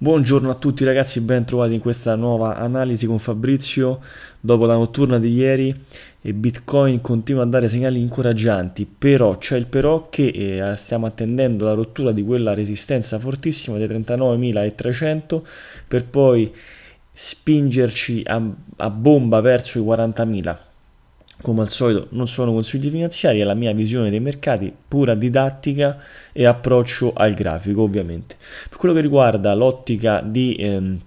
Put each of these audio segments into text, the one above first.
Buongiorno a tutti ragazzi, ben trovati in questa nuova analisi con Fabrizio dopo la notturna di ieri e eh, Bitcoin continua a dare segnali incoraggianti, però c'è il però che eh, stiamo attendendo la rottura di quella resistenza fortissima dei 39.300 per poi spingerci a, a bomba verso i 40.000 come al solito non sono consigli finanziari, è la mia visione dei mercati, pura didattica e approccio al grafico ovviamente. Per quello che riguarda l'ottica di... Ehm,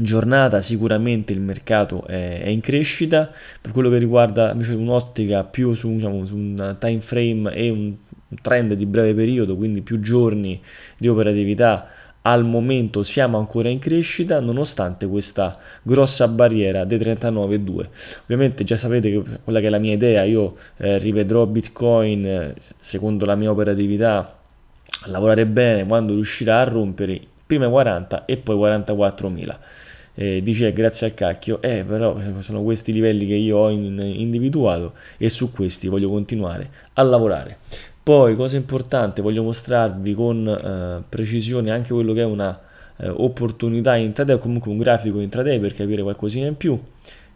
giornata sicuramente il mercato è, in crescita per quello che riguarda invece un'ottica più su, diciamo, su un time frame e un trend di breve periodo quindi più giorni di operatività al momento siamo ancora in crescita nonostante questa grossa barriera dei 39,2 ovviamente già sapete che quella che è la mia idea io eh, rivedrò bitcoin eh, secondo la mia operatività a lavorare bene quando riuscirà a rompere prima 40 e poi 44.000 eh, dice grazie al cacchio, eh, però eh, sono questi livelli che io ho in, individuato e su questi voglio continuare a lavorare. Poi, cosa importante, voglio mostrarvi con eh, precisione anche quello che è una eh, opportunità intraday o comunque un grafico intraday per capire qualcosina in più.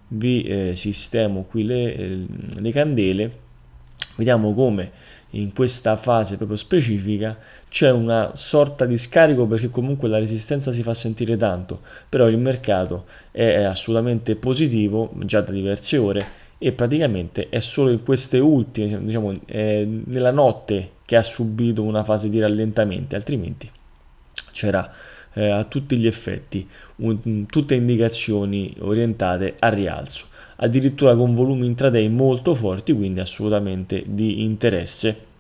Vi eh, sistemo qui le, eh, le candele, vediamo come in questa fase proprio specifica c'è una sorta di scarico perché comunque la resistenza si fa sentire tanto, però il mercato è assolutamente positivo già da diverse ore e praticamente è solo in queste ultime, diciamo eh, nella notte che ha subito una fase di rallentamento, altrimenti c'era eh, a tutti gli effetti un, tutte indicazioni orientate al rialzo, addirittura con volumi intraday molto forti, quindi assolutamente di interesse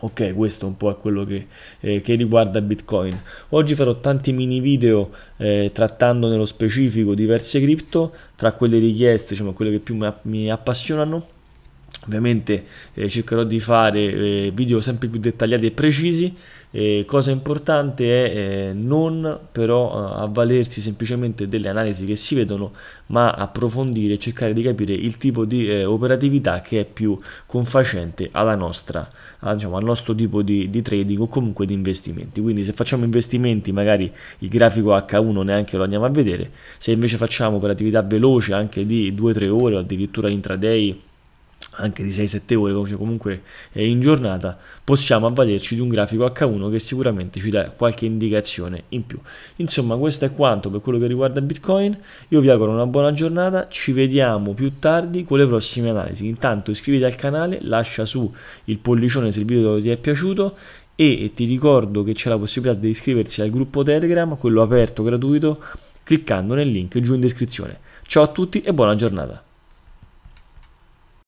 Ok, questo un po' è quello che, eh, che riguarda Bitcoin. Oggi farò tanti mini video eh, trattando nello specifico diverse cripto, tra quelle richieste, diciamo quelle che più mi appassionano Ovviamente eh, cercherò di fare eh, video sempre più dettagliati e precisi. Eh, cosa importante è eh, non però eh, avvalersi semplicemente delle analisi che si vedono, ma approfondire e cercare di capire il tipo di eh, operatività che è più confacente nostra, a, diciamo, al nostro tipo di, di, trading o comunque di investimenti. Quindi se facciamo investimenti magari il grafico H1 neanche lo andiamo a vedere, se invece facciamo operatività veloce anche di 2-3 ore o addirittura intraday anche di 6-7 ore, cioè comunque in giornata, possiamo avvalerci di un grafico H1 che sicuramente ci dà qualche indicazione in più. Insomma, questo è quanto per quello che riguarda Bitcoin. Io vi auguro una buona giornata, ci vediamo più tardi con le prossime analisi. Intanto iscriviti al canale, lascia su il pollicione se il video ti è piaciuto e ti ricordo che c'è la possibilità di iscriversi al gruppo Telegram, quello aperto gratuito, cliccando nel link giù in descrizione. Ciao a tutti e buona giornata.